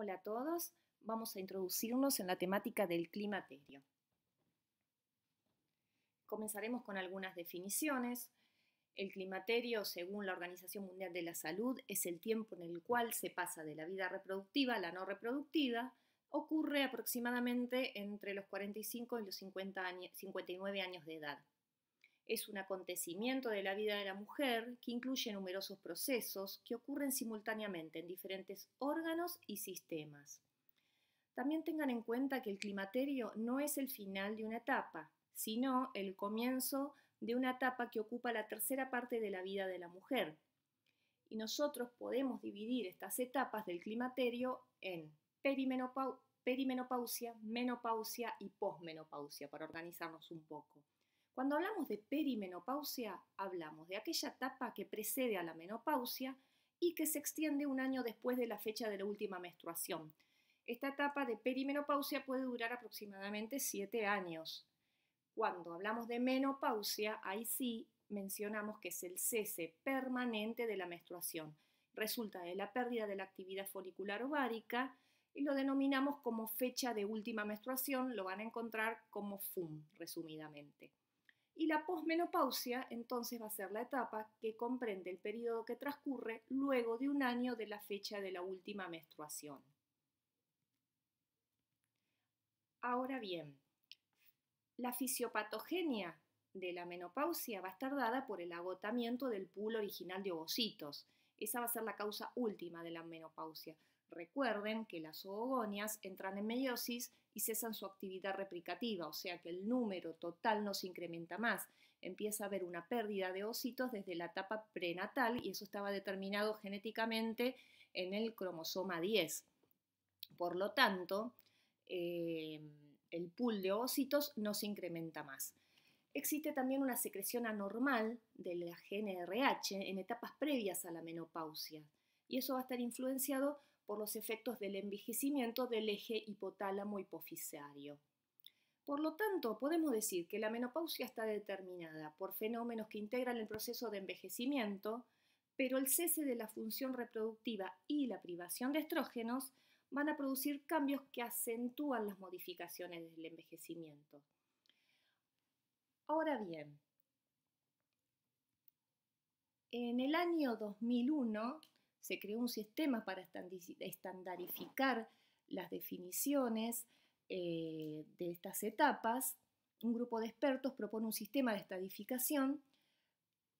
Hola a todos, vamos a introducirnos en la temática del climaterio. Comenzaremos con algunas definiciones. El climaterio, según la Organización Mundial de la Salud, es el tiempo en el cual se pasa de la vida reproductiva a la no reproductiva. Ocurre aproximadamente entre los 45 y los 59 años de edad. Es un acontecimiento de la vida de la mujer que incluye numerosos procesos que ocurren simultáneamente en diferentes órganos y sistemas. También tengan en cuenta que el climaterio no es el final de una etapa, sino el comienzo de una etapa que ocupa la tercera parte de la vida de la mujer. Y nosotros podemos dividir estas etapas del climaterio en perimenopausia, menopausia y posmenopausia para organizarnos un poco. Cuando hablamos de perimenopausia, hablamos de aquella etapa que precede a la menopausia y que se extiende un año después de la fecha de la última menstruación. Esta etapa de perimenopausia puede durar aproximadamente 7 años. Cuando hablamos de menopausia, ahí sí mencionamos que es el cese permanente de la menstruación. Resulta de la pérdida de la actividad folicular ovárica y lo denominamos como fecha de última menstruación, lo van a encontrar como FUM, resumidamente. Y la posmenopausia entonces va a ser la etapa que comprende el periodo que transcurre luego de un año de la fecha de la última menstruación. Ahora bien, la fisiopatogenia de la menopausia va a estar dada por el agotamiento del pool original de ovocitos, esa va a ser la causa última de la menopausia. Recuerden que las oogonias entran en meiosis y cesan su actividad replicativa, o sea que el número total no se incrementa más. Empieza a haber una pérdida de ositos desde la etapa prenatal y eso estaba determinado genéticamente en el cromosoma 10. Por lo tanto, eh, el pool de ositos no se incrementa más existe también una secreción anormal de la GNRH en etapas previas a la menopausia, y eso va a estar influenciado por los efectos del envejecimiento del eje hipotálamo hipofisario. Por lo tanto, podemos decir que la menopausia está determinada por fenómenos que integran el proceso de envejecimiento, pero el cese de la función reproductiva y la privación de estrógenos van a producir cambios que acentúan las modificaciones del envejecimiento. Ahora bien, en el año 2001 se creó un sistema para estandarificar las definiciones eh, de estas etapas. Un grupo de expertos propone un sistema de estadificación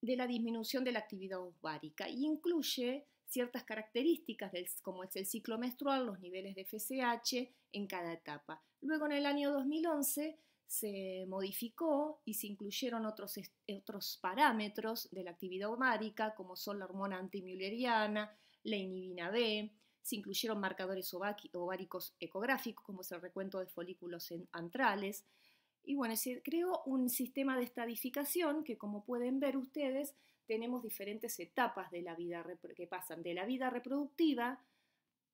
de la disminución de la actividad ovárica e incluye ciertas características como es el ciclo menstrual, los niveles de FSH en cada etapa. Luego en el año 2011 se modificó y se incluyeron otros, otros parámetros de la actividad ovárica, como son la hormona antimuleriana, la inhibina B, se incluyeron marcadores ováricos ecográficos, como es el recuento de folículos antrales. Y bueno, se creó un sistema de estadificación que, como pueden ver ustedes, tenemos diferentes etapas de la vida que pasan de la vida reproductiva,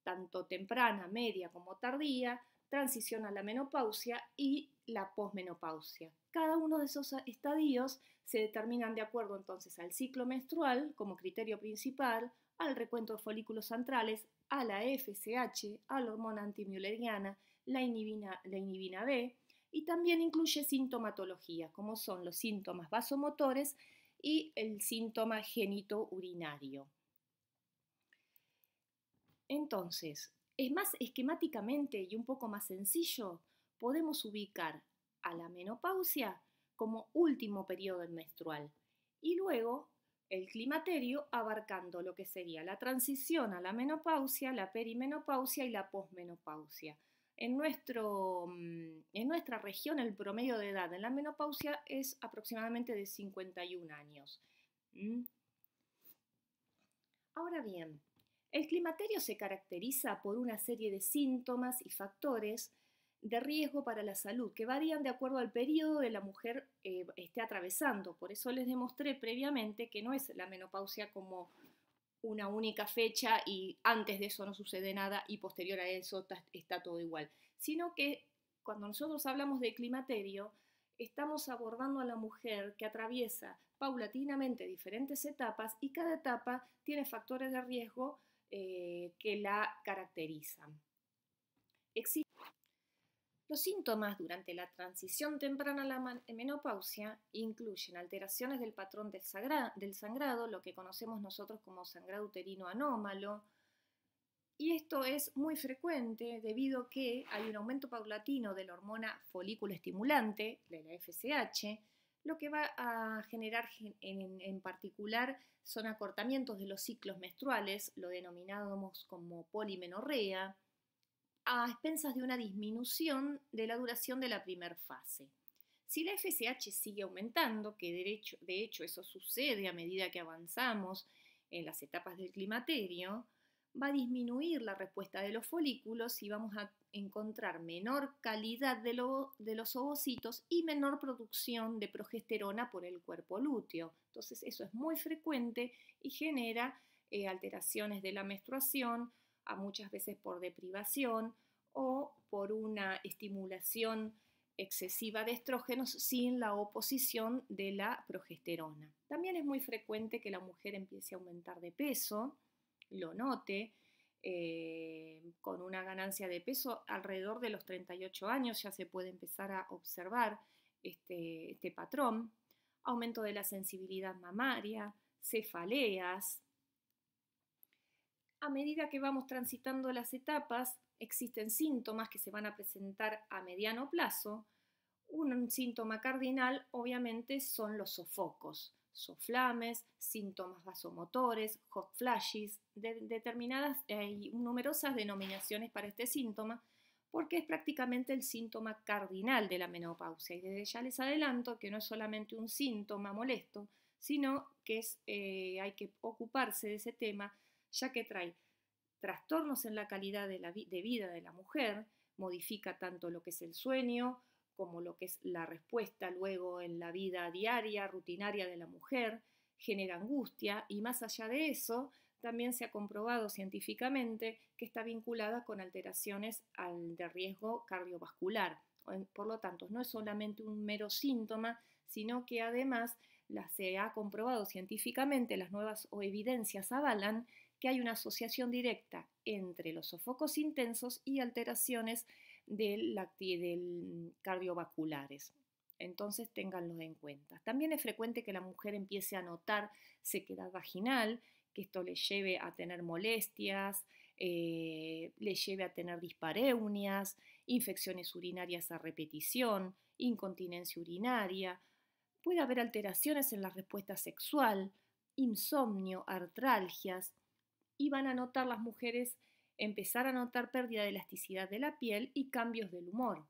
tanto temprana, media como tardía, transición a la menopausia y la posmenopausia. Cada uno de esos estadios se determinan de acuerdo entonces al ciclo menstrual como criterio principal, al recuento de folículos centrales, a la FSH, a la hormona antimuleriana, la inhibina, la inhibina B, y también incluye sintomatología, como son los síntomas vasomotores y el síntoma urinario. Entonces, es más esquemáticamente y un poco más sencillo, podemos ubicar a la menopausia como último periodo menstrual y luego el climaterio abarcando lo que sería la transición a la menopausia, la perimenopausia y la posmenopausia. En, nuestro, mm, en nuestra región el promedio de edad en la menopausia es aproximadamente de 51 años. ¿Mm? Ahora bien, el climaterio se caracteriza por una serie de síntomas y factores de riesgo para la salud que varían de acuerdo al periodo que la mujer eh, esté atravesando. Por eso les demostré previamente que no es la menopausia como una única fecha y antes de eso no sucede nada y posterior a eso está todo igual, sino que cuando nosotros hablamos de climaterio, estamos abordando a la mujer que atraviesa paulatinamente diferentes etapas y cada etapa tiene factores de riesgo eh, que la caracterizan. los síntomas durante la transición temprana a la menopausia incluyen alteraciones del patrón del, sangrado, lo que conocemos nosotros como sangrado uterino anómalo, y esto es muy frecuente debido a que hay un aumento paulatino de la hormona folículo estimulante, de la FSH, lo que va a generar en, particular son acortamientos de los ciclos menstruales, lo denominamos como polimenorrea, a expensas de una disminución de la duración de la primera fase. Si la FSH sigue aumentando, que de hecho eso sucede a medida que avanzamos en las etapas del climaterio, va a disminuir la respuesta de los folículos y vamos a encontrar menor calidad de, de, los ovocitos y menor producción de progesterona por el cuerpo lúteo. Entonces eso es muy frecuente y genera eh, alteraciones de la menstruación, a muchas veces por deprivación o por una estimulación excesiva de estrógenos sin la oposición de la progesterona. También es muy frecuente que la mujer empiece a aumentar de peso, lo note, eh, con una ganancia de peso alrededor de los 38 años ya se puede empezar a observar este, este patrón, aumento de la sensibilidad mamaria, cefaleas. A medida que vamos transitando las etapas, existen síntomas que se van a presentar a mediano plazo. Un síntoma cardinal, obviamente, son los sofocos soflames, síntomas vasomotores, hot flashes, determinadas eh, y numerosas denominaciones para este síntoma, porque es prácticamente el síntoma cardinal de la menopausia. Y desde ya les adelanto que no es solamente un síntoma molesto, sino que eh, hay que ocuparse de ese tema, ya que trae trastornos en la calidad de vida de la mujer, modifica tanto lo que es el sueño, como lo que es la respuesta luego en la vida diaria, rutinaria de la mujer, genera angustia y más allá de eso, también se ha comprobado científicamente que está vinculada con alteraciones de riesgo cardiovascular. Por lo tanto, no es solamente un mero síntoma, sino que además se ha comprobado científicamente, las nuevas evidencias avalan que hay una asociación directa entre los sofocos intensos y alteraciones de del cardiovasculares. Entonces ténganlo en cuenta. También es frecuente que la mujer empiece a notar sequedad vaginal, que esto le lleve a tener molestias, eh, le lleve a tener dispareunias, infecciones urinarias a repetición, incontinencia urinaria, puede haber alteraciones en la respuesta sexual, insomnio, artralgias, y van a notar las mujeres empezar a notar pérdida de elasticidad de la piel y cambios del humor.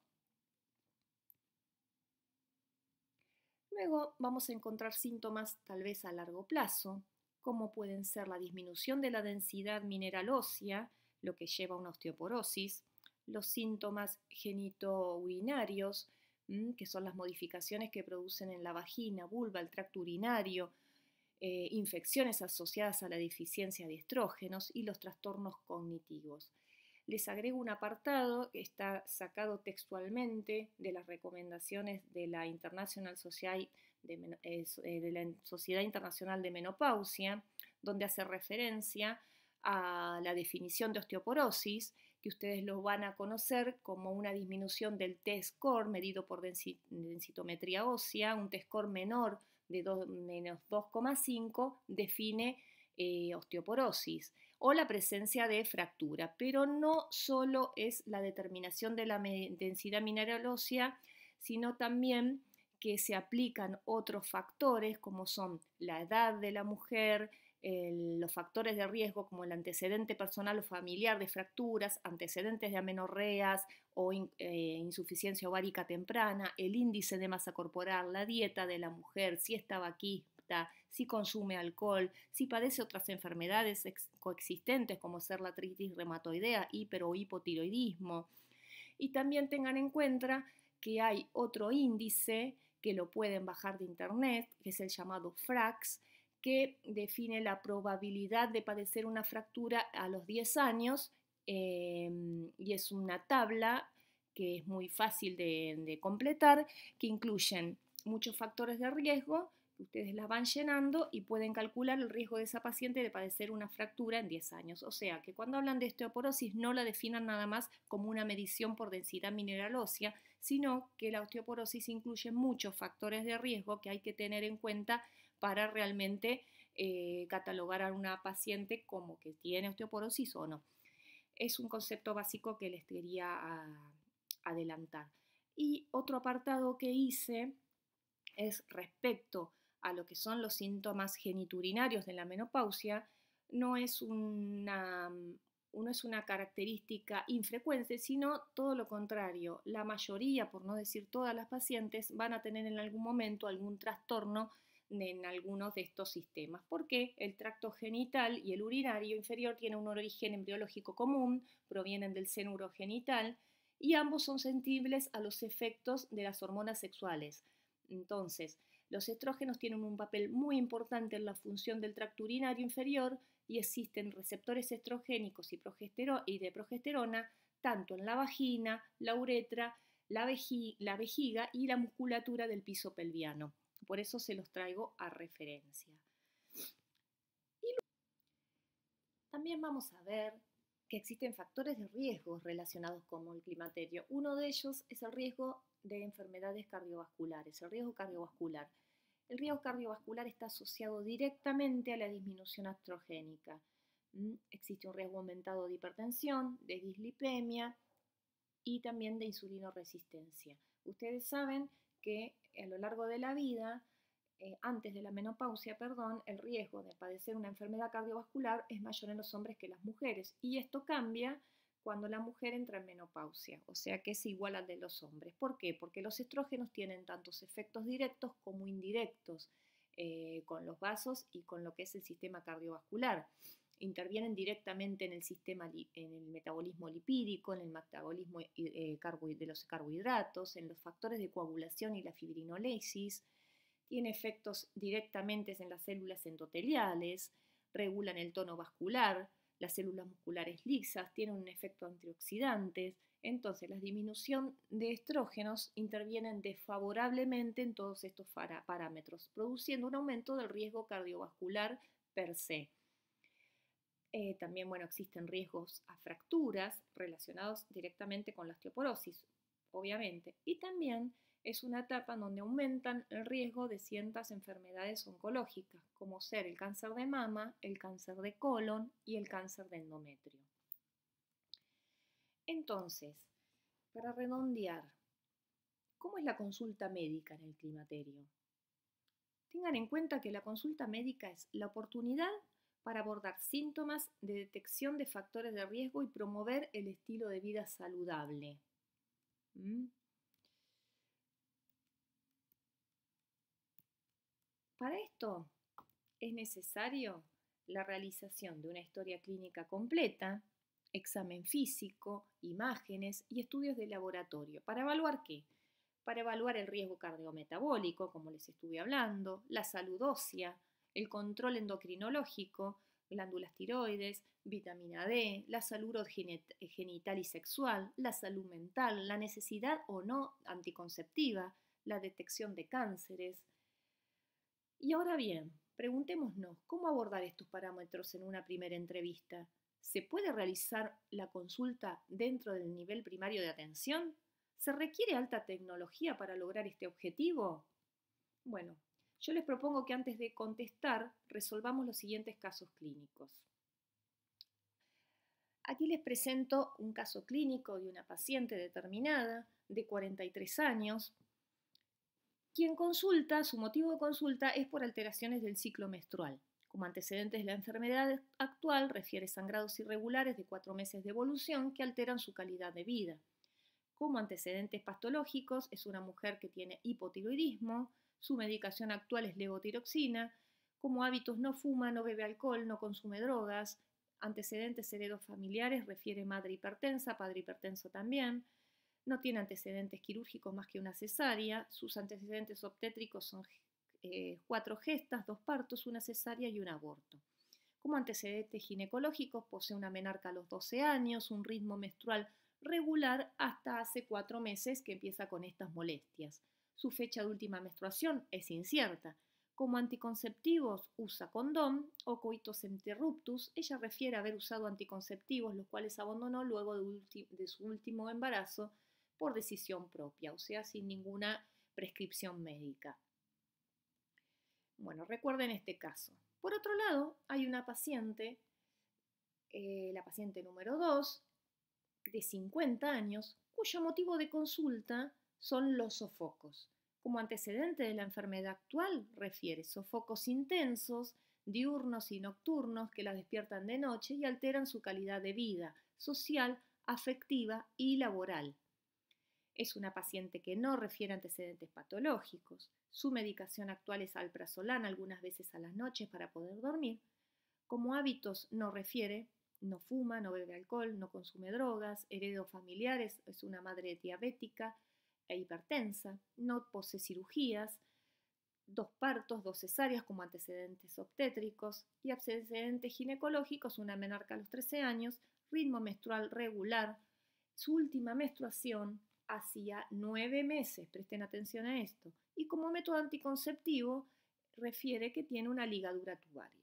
Luego vamos a encontrar síntomas tal vez a largo plazo, como pueden ser la disminución de la densidad mineral ósea, lo que lleva a una osteoporosis, los síntomas genitourinarios, mm, que son las modificaciones que producen en la vagina, vulva, el tracto urinario, eh, infecciones asociadas a la deficiencia de estrógenos y los trastornos cognitivos. Les agrego un apartado que está sacado textualmente de las recomendaciones de la International de, eh, eh, de la Sociedad Internacional de Menopausia, donde hace referencia a la definición de osteoporosis, que ustedes lo van a conocer como una disminución del T-score medido por densitometría ósea, un T-score menor de 2, menos 2,5 define eh, osteoporosis o la presencia de fractura, pero no solo es la determinación de la densidad mineral ósea, sino también que se aplican otros factores como son la edad de la mujer, los factores de riesgo como el antecedente personal o familiar de fracturas, antecedentes de amenorreas o eh, insuficiencia ovárica temprana, el índice de masa corporal, la dieta de la mujer, si está tabaquista, si consume alcohol, si padece otras enfermedades coexistentes como ser la tritis reumatoidea, hiper o hipotiroidismo. Y también tengan en cuenta que hay otro índice que lo pueden bajar de internet, que es el llamado FRAX, que define la probabilidad de padecer una fractura a los 10 años em, y es una tabla que es muy fácil de, completar, que incluyen muchos factores de riesgo, ustedes la van llenando y pueden calcular el riesgo de esa paciente de padecer una fractura en 10 años. O sea que cuando hablan de osteoporosis no la definan nada más como una medición por densidad mineral ósea, sino que la osteoporosis incluye muchos factores de riesgo que hay que tener en cuenta para realmente eh, catalogar a una paciente como que tiene osteoporosis o no. Es un concepto básico que les quería ah, adelantar. Y otro apartado que hice es respecto a lo que son los síntomas geniturinarios de la menopausia, no es una, no es una característica infrecuente, sino todo lo contrario. La mayoría, por no decir todas las pacientes, van a tener en algún momento algún trastorno en algunos de estos sistemas, porque el tracto genital y el urinario inferior tienen un origen embriológico común, provienen del seno urogenital y ambos son sensibles a los efectos de las hormonas sexuales. Entonces, los estrógenos tienen un papel muy importante en la función del tracto urinario inferior y existen receptores estrogénicos y, y de progesterona tanto en la vagina, la uretra, la, vejiga y la musculatura del piso pelviano. Por eso se los traigo a referencia. también vamos a ver que existen factores de riesgo relacionados con el climaterio. Uno de ellos es el riesgo de enfermedades cardiovasculares, el riesgo cardiovascular. El riesgo cardiovascular está asociado directamente a la disminución astrogénica. Mm, existe un riesgo aumentado de hipertensión, de dislipemia y también de insulinoresistencia. Ustedes saben que a lo largo de la vida, eh, antes de la menopausia, perdón, el riesgo de padecer una enfermedad cardiovascular es mayor en los hombres que en las mujeres. Y esto cambia cuando la mujer entra en menopausia, o sea que es igual al de los hombres. ¿Por qué? Porque los estrógenos tienen tantos efectos directos como indirectos eh, con los vasos y con lo que es el sistema cardiovascular intervienen directamente en el sistema, en el metabolismo lipídico, en el metabolismo eh, eh, de los carbohidratos, en los factores de coagulación y la fibrinolesis. Tienen efectos directamente en las células endoteliales, regulan el tono vascular, las células musculares lisas, tienen un efecto antioxidante. Entonces, la disminución de estrógenos intervienen desfavorablemente en todos estos parámetros, produciendo un aumento del riesgo cardiovascular per se. Eh, también bueno, existen riesgos a fracturas relacionados directamente con la osteoporosis, obviamente. Y también es una etapa donde aumentan el riesgo de ciertas enfermedades oncológicas, como ser el cáncer de mama, el cáncer de colon y el cáncer de endometrio. Entonces, para redondear, ¿cómo es la consulta médica en el climaterio? Tengan en cuenta que la consulta médica es la oportunidad para abordar síntomas de detección de factores de riesgo y promover el estilo de vida saludable. ¿Mm? Para esto es necesario la realización de una historia clínica completa, examen físico, imágenes y estudios de laboratorio. ¿Para evaluar qué? Para evaluar el riesgo cardiometabólico, como les estuve hablando, la salud ósea, el control endocrinológico, glándulas tiroides, vitamina D, la salud eh, genital y sexual, la salud mental, la necesidad o no anticonceptiva, la detección de cánceres. Y ahora bien, preguntémonos, ¿cómo abordar estos parámetros en una primera entrevista? ¿Se puede realizar la consulta dentro del nivel primario de atención? ¿Se requiere alta tecnología para lograr este objetivo? Bueno, yo les propongo que antes de contestar resolvamos los siguientes casos clínicos. Aquí les presento un caso clínico de una paciente determinada de 43 años, quien consulta, su motivo de consulta es por alteraciones del ciclo menstrual. Como antecedentes de la enfermedad actual, refiere sangrados irregulares de cuatro meses de evolución que alteran su calidad de vida. Como antecedentes patológicos, es una mujer que tiene hipotiroidismo, su medicación actual es levotiroxina, como hábitos no fuma, no bebe alcohol, no consume drogas, antecedentes heredos familiares, refiere madre hipertensa, padre hipertenso también, no tiene antecedentes quirúrgicos más que una cesárea, sus antecedentes obstétricos son eh, cuatro gestas, dos partos, una cesárea y un aborto. Como antecedentes ginecológicos, posee una menarca a los 12 años, un ritmo menstrual regular hasta hace cuatro meses que empieza con estas molestias. Su fecha de última menstruación es incierta. Como anticonceptivos usa condón o coitus interruptus. Ella refiere a haber usado anticonceptivos, los cuales abandonó luego de, su último embarazo por decisión propia, o sea, sin ninguna prescripción médica. Bueno, recuerden este caso. Por otro lado, hay una paciente, eh, la paciente número 2, de 50 años, cuyo motivo de consulta son los sofocos. Como antecedente de la enfermedad actual, refiere sofocos intensos, diurnos y nocturnos que la despiertan de noche y alteran su calidad de vida social, afectiva y laboral. Es una paciente que no refiere antecedentes patológicos. Su medicación actual es alprazolam algunas veces a las noches para poder dormir. Como hábitos no refiere, no fuma, no bebe alcohol, no consume drogas, heredos familiares, es una madre diabética, e hipertensa, no posee cirugías, dos partos, dos cesáreas como antecedentes obstétricos y antecedentes ginecológicos, una menarca a los 13 años, ritmo menstrual regular, su última menstruación hacía nueve meses, presten atención a esto, y como método anticonceptivo refiere que tiene una ligadura tubaria.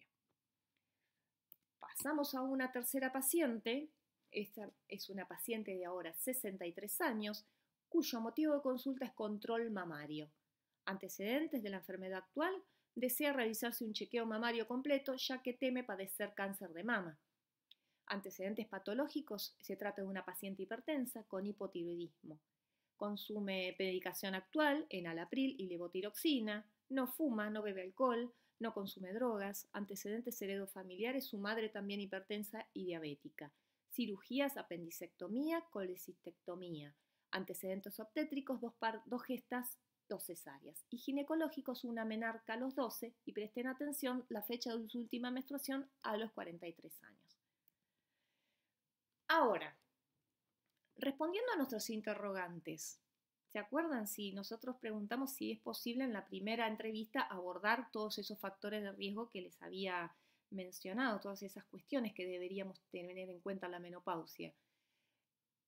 Pasamos a una tercera paciente, esta es una paciente de ahora 63 años, cuyo motivo de consulta es control mamario. Antecedentes de la enfermedad actual, desea realizarse un chequeo mamario completo ya que teme padecer cáncer de mama. Antecedentes patológicos, se trata de una paciente hipertensa con hipotiroidismo. Consume medicación actual, en enalapril y levotiroxina, no fuma, no bebe alcohol, no consume drogas, antecedentes heredofamiliares, su madre también hipertensa y diabética cirugías, apendicectomía, colecistectomía, antecedentes obstétricos, dos, dos gestas, dos cesáreas, y ginecológicos, una menarca a los 12, y presten atención la fecha de su última menstruación a los 43 años. Ahora, respondiendo a nuestros interrogantes, ¿se acuerdan si nosotros preguntamos si es posible en la primera entrevista abordar todos esos factores de riesgo que les había mencionado, todas esas cuestiones que deberíamos tener en cuenta la menopausia?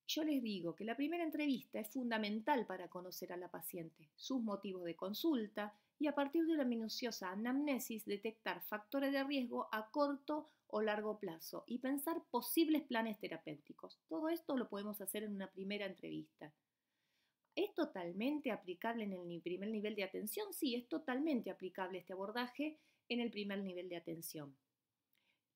yo les digo que la primera entrevista es fundamental para conocer a la paciente, sus motivos de consulta y a partir de una minuciosa anamnesis detectar factores de riesgo a corto o largo plazo y pensar posibles planes terapéuticos. Todo esto lo podemos hacer en una primera entrevista. ¿Es totalmente aplicable en el primer nivel de atención? Sí, es totalmente aplicable este abordaje en el primer nivel de atención.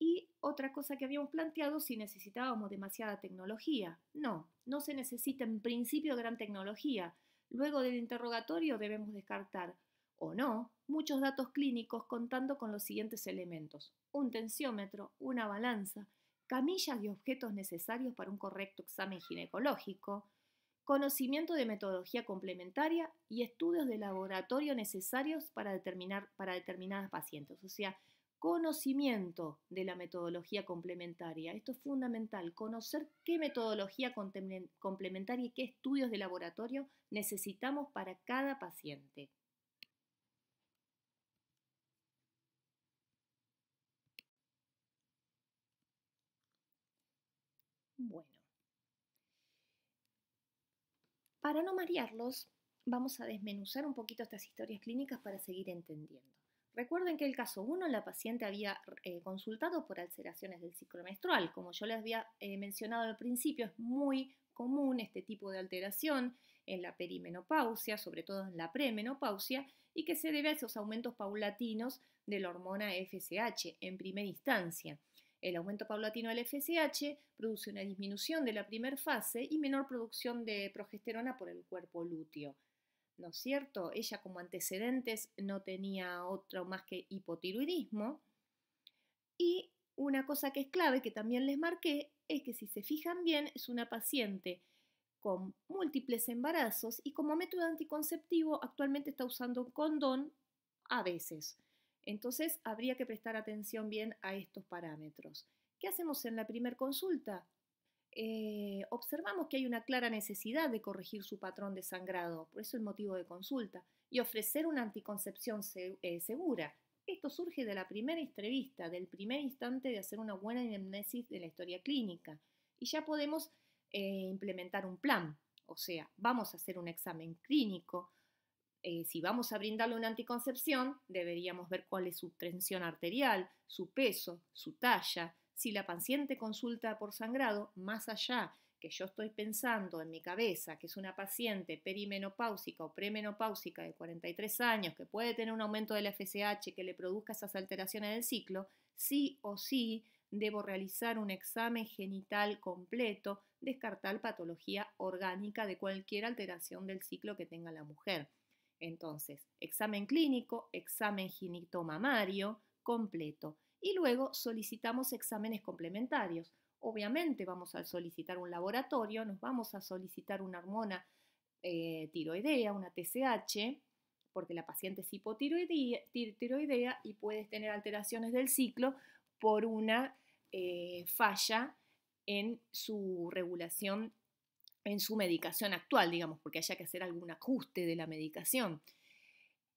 Y otra cosa que habíamos planteado, si necesitábamos demasiada tecnología. No, no se necesita en principio gran tecnología. Luego del interrogatorio debemos descartar, o no, muchos datos clínicos contando con los siguientes elementos. Un tensiómetro, una balanza, camillas y objetos necesarios para un correcto examen ginecológico, conocimiento de metodología complementaria y estudios de laboratorio necesarios para, determinar, para determinadas pacientes. O sea, conocimiento de la metodología complementaria. Esto es fundamental, conocer qué metodología complementaria y qué estudios de laboratorio necesitamos para cada paciente. Bueno, para no marearlos, vamos a desmenuzar un poquito estas historias clínicas para seguir entendiendo. Recuerden que el caso 1, la paciente había eh, consultado por alteraciones del ciclo menstrual. Como yo les había eh, mencionado al principio, es muy común este tipo de alteración en la perimenopausia, sobre todo en la premenopausia, y que se debe a esos aumentos paulatinos de la hormona FSH en primera instancia. El aumento paulatino del FSH produce una disminución de la primera fase y menor producción de progesterona por el cuerpo lúteo. ¿no es cierto? Ella como antecedentes no tenía otro más que hipotiroidismo. Y una cosa que es clave, que también les marqué, es que si se fijan bien, es una paciente con múltiples embarazos y como método anticonceptivo actualmente está usando condón a veces. Entonces habría que prestar atención bien a estos parámetros. ¿Qué hacemos en la primera consulta? Eh, observamos que hay una clara necesidad de corregir su patrón de sangrado, por eso el motivo de consulta, y ofrecer una anticoncepción eh, segura. Esto surge de la primera entrevista, del primer instante de hacer una buena anamnesis de la historia clínica. Y ya podemos eh, implementar un plan, o sea, vamos a hacer un examen clínico. si vamos a brindarle una anticoncepción, deberíamos ver cuál es su tensión arterial, su peso, su talla, si la paciente consulta por sangrado, más allá que yo estoy pensando en mi cabeza que es una paciente perimenopáusica o premenopáusica de 43 años que puede tener un aumento del FSH que le produzca esas alteraciones del ciclo, sí o sí debo realizar un examen genital completo, descartar patología orgánica de cualquier alteración del ciclo que tenga la mujer. Entonces, examen clínico, examen genitomamario completo y luego solicitamos exámenes complementarios. Obviamente vamos a solicitar un laboratorio, nos vamos a solicitar una hormona eh, tiroidea, una TSH, porque la paciente es hipotiroidea y puedes tener alteraciones del ciclo por una eh, falla en su regulación, en su medicación actual, digamos, porque haya que hacer algún ajuste de la medicación.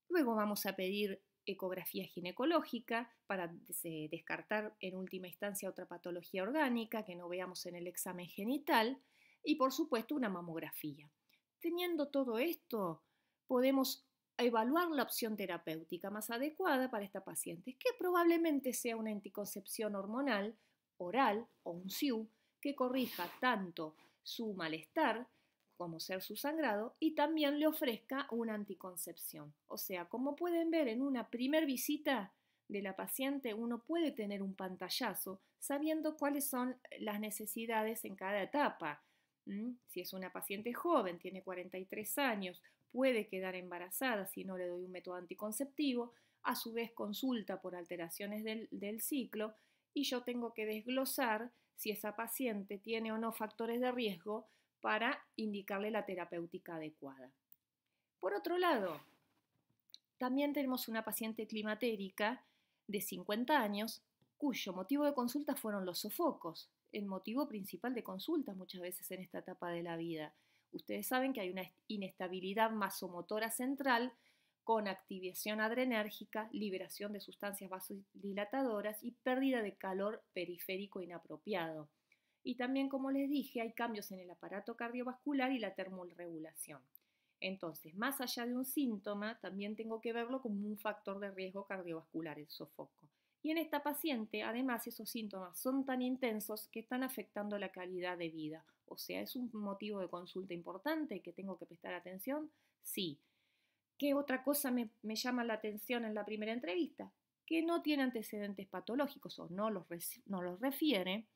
Luego vamos a pedir ecografía ginecológica para eh, descartar en última instancia otra patología orgánica que no veamos en el examen genital y por supuesto una mamografía. Teniendo todo esto, podemos evaluar la opción terapéutica más adecuada para esta paciente, que probablemente sea una anticoncepción hormonal, oral o un SIU, que corrija tanto su malestar como ser su sangrado y también le ofrezca una anticoncepción. O sea, como pueden ver en una primer visita de la paciente, uno puede tener un pantallazo sabiendo cuáles son las necesidades en cada etapa. ¿Mm? Si es una paciente joven, tiene 43 años, puede quedar embarazada si no le doy un método anticonceptivo, a su vez consulta por alteraciones del ciclo y yo tengo que desglosar si esa paciente tiene o no factores de riesgo para indicarle la terapéutica adecuada. Por otro lado, también tenemos una paciente climatérica de 50 años cuyo motivo de consulta fueron los sofocos, el motivo principal de consulta muchas veces en esta etapa de la vida. Ustedes saben que hay una inestabilidad masomotora central con activación adrenérgica, liberación de sustancias vasodilatadoras y pérdida de calor periférico inapropiado y también, como les dije, hay cambios en el aparato cardiovascular y la termorregulación. Entonces, más allá de un síntoma, también tengo que verlo como un factor de riesgo cardiovascular, el sofoco. Y en esta paciente, además, esos síntomas son tan intensos que están afectando la calidad de vida. O sea, ¿es un motivo de consulta importante que tengo que prestar atención? Sí. ¿Qué otra cosa me, llama la atención en la primera entrevista? Que no tiene antecedentes patológicos o no los, no los refiere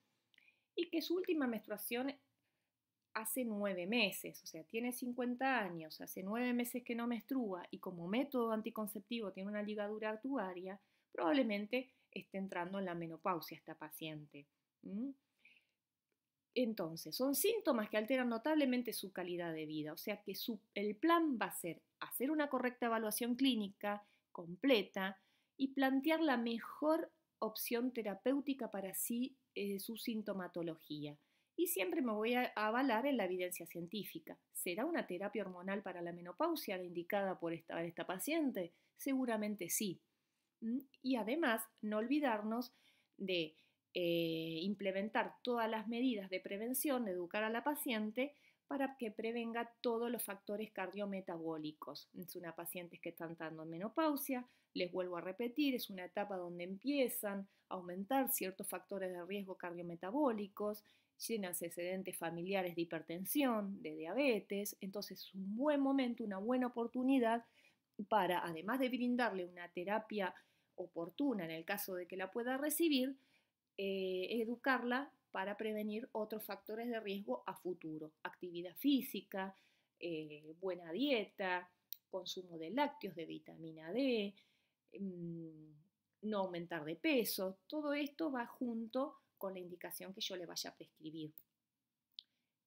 y que su última menstruación hace nueve meses, o sea, tiene 50 años, hace nueve meses que no menstrua y como método anticonceptivo tiene una ligadura artuaria, probablemente esté entrando en la menopausia esta paciente. Entonces, son síntomas que alteran notablemente su calidad de vida, o sea que el plan va a ser hacer una correcta evaluación clínica completa y plantear la mejor opción terapéutica para sí eh, su sintomatología. Y siempre me voy a avalar en la evidencia científica. ¿Será una terapia hormonal para la menopausia la indicada por esta, esta paciente? Seguramente sí. Mm, y además, no olvidarnos de eh, implementar todas las medidas de prevención, educar a la paciente para que prevenga todos los factores cardiometabólicos. Es una paciente que está entrando en menopausia, les vuelvo a repetir, es una etapa donde empiezan a aumentar ciertos factores de riesgo cardiometabólicos, tienen antecedentes familiares de hipertensión, de diabetes, entonces es un buen momento, una buena oportunidad para, además de brindarle una terapia oportuna en el caso de que la pueda recibir, eh, educarla para prevenir otros factores de riesgo a futuro. Actividad física, eh, buena dieta, consumo de lácteos, de vitamina D, Em, no aumentar de peso. Todo esto va junto con la indicación que yo le vaya a prescribir.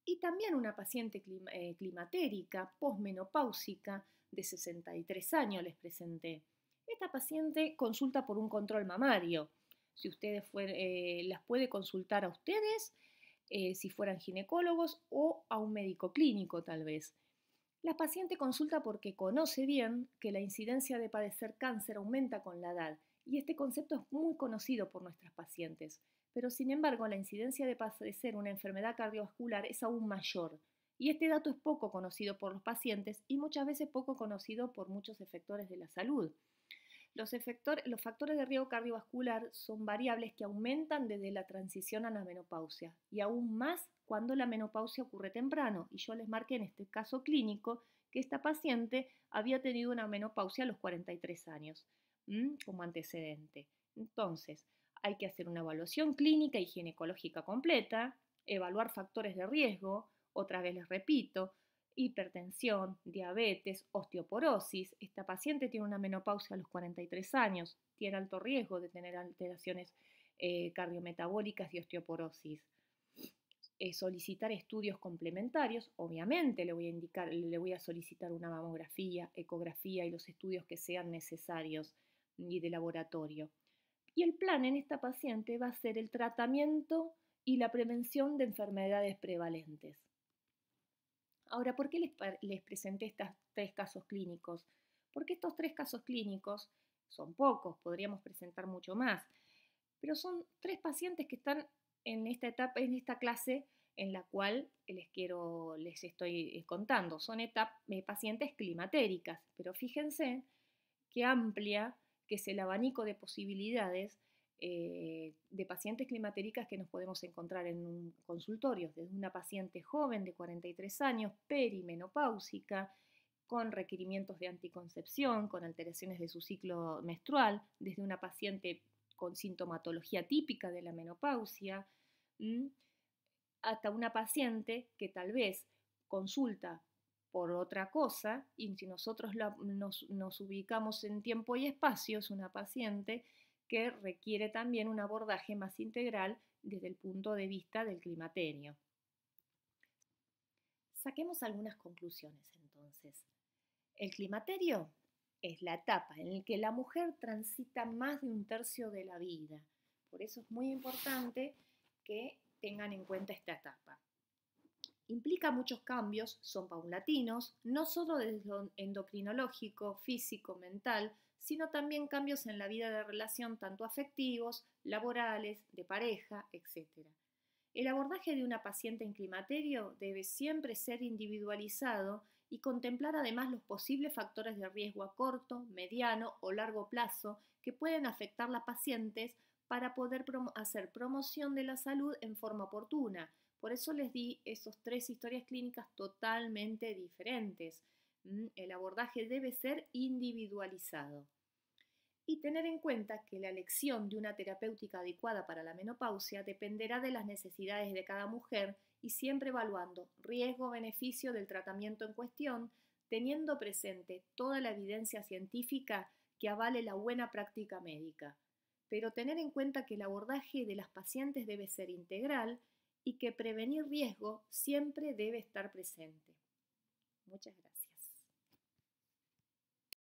Y también una paciente eh, climatérica, posmenopáusica, de 63 años les presenté. Esta paciente consulta por un control mamario. Si ustedes eh, las puede consultar a ustedes, eh, si fueran ginecólogos o a un médico clínico tal vez. La paciente consulta porque conoce bien que la incidencia de padecer cáncer aumenta con la edad y este concepto es muy conocido por nuestras pacientes, pero sin embargo la incidencia de padecer una enfermedad cardiovascular es aún mayor y este dato es poco conocido por los pacientes y muchas veces poco conocido por muchos efectores de la salud. Los, factores de riesgo cardiovascular son variables que aumentan desde la transición a la menopausia y aún más cuando la menopausia ocurre temprano. Y yo les marqué en este caso clínico que esta paciente había tenido una menopausia a los 43 años como antecedente. Entonces, hay que hacer una evaluación clínica y ginecológica completa, evaluar factores de riesgo, otra vez les repito, hipertensión, diabetes, osteoporosis. Esta paciente tiene una menopausia a los 43 años, tiene alto riesgo de tener alteraciones eh, cardiometabólicas y osteoporosis. Eh, solicitar estudios complementarios, obviamente le voy a indicar, le voy a solicitar una mamografía, ecografía y los estudios que sean necesarios y de laboratorio. Y el plan en esta paciente va a ser el tratamiento y la prevención de enfermedades prevalentes. Ahora, ¿por qué les, presenté estos tres casos clínicos? Porque estos tres casos clínicos son pocos, podríamos presentar mucho más, pero son tres pacientes que están en esta etapa, en esta clase en la cual les quiero, les estoy eh, contando. Son etapa, eh, pacientes climatéricas, pero fíjense qué amplia que es el abanico de posibilidades eh, de pacientes climatéricas que nos podemos encontrar en un consultorio, desde una paciente joven de 43 años, perimenopáusica, con requerimientos de anticoncepción, con alteraciones de su ciclo menstrual, desde una paciente con sintomatología típica de la menopausia, hasta una paciente que tal vez consulta por otra cosa y si nosotros nos, nos, ubicamos en tiempo y espacio, es una paciente que requiere también un abordaje más integral desde el punto de vista del climaterio. Saquemos algunas conclusiones entonces. El climaterio es la etapa en la que la mujer transita más de un tercio de la vida. Por eso es muy importante que tengan en cuenta esta etapa. Implica muchos cambios, son paulatinos, no solo desde endocrinológico, físico, mental, sino también cambios en la vida de relación, tanto afectivos, laborales, de pareja, etc. El abordaje de una paciente en climaterio debe siempre ser individualizado y contemplar además los posibles factores de riesgo a corto, mediano o largo plazo que pueden afectar a las pacientes para poder hacer promoción de la salud en forma oportuna. Por eso les di esas tres historias clínicas totalmente diferentes. Mm, el abordaje debe ser individualizado. Y tener en cuenta que la elección de una terapéutica adecuada para la menopausia dependerá de las necesidades de cada mujer y siempre evaluando riesgo-beneficio del tratamiento en cuestión, teniendo presente toda la evidencia científica que avale la buena práctica médica. Pero tener en cuenta que el abordaje de las pacientes debe ser integral y que prevenir riesgo siempre debe estar presente. Muchas gracias.